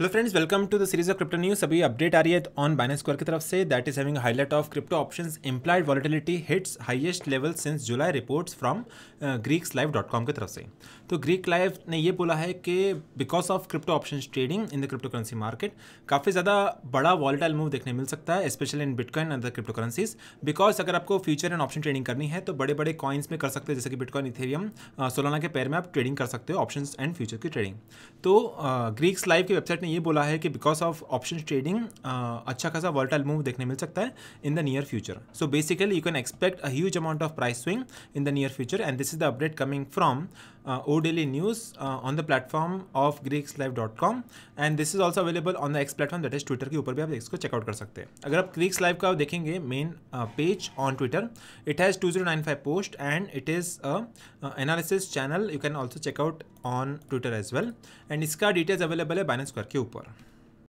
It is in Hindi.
hello friends welcome to the series of crypto news अभी अपडेट आ रही है ऑन बाइनेंस स्क्वायर की तरफ से that is having highlight of crypto options implied volatility hits highest level since July reports from Greeks live dot com की तरफ से तो ग्रीक लाइव ने ये बोला है कि because of crypto option trading in the crypto currency market काफ़ी ज़्यादा बड़ा वॉलिटाइल मूव देखने मिल सकता है specially in bitcoin other crypto currencies because अगर आपको फ्यूचर एंड ऑप्शन ट्रेडिंग करनी है तो बड़े बड़े कॉइन्स में कर सकते हैं जैसे कि बिटकॉइन इथेरियम सोलाना के पैर में आप ट्रेडिंग कर सकते हो ऑप्शन एंड फ्यूचर की ट्रेडिंग तो ग्रीक्स uh, लाइव की वेबसाइट ने ये बोला है कि बिकॉज ऑफ ऑप्शन ट्रेडिंग अच्छा खासा वर्टल मूव देखने मिल सकता है in the near future so basically you can expect a huge amount of price swing in the near future and this is the update coming from uh, O'Daily News uh, on the platform of greekslive.com and this is also available on the X platform that is Twitter के ऊपर भी आप इसको चेकआउट कर सकते हैं अगर आप ग्रीक्स लाइव का देखेंगे main page on Twitter it has two zero nine five post and it is analysis channel you can also check out on Twitter as well एंड इसका डिटेल्स अवेलेबल है बाइनेंस स्क्वायर के ऊपर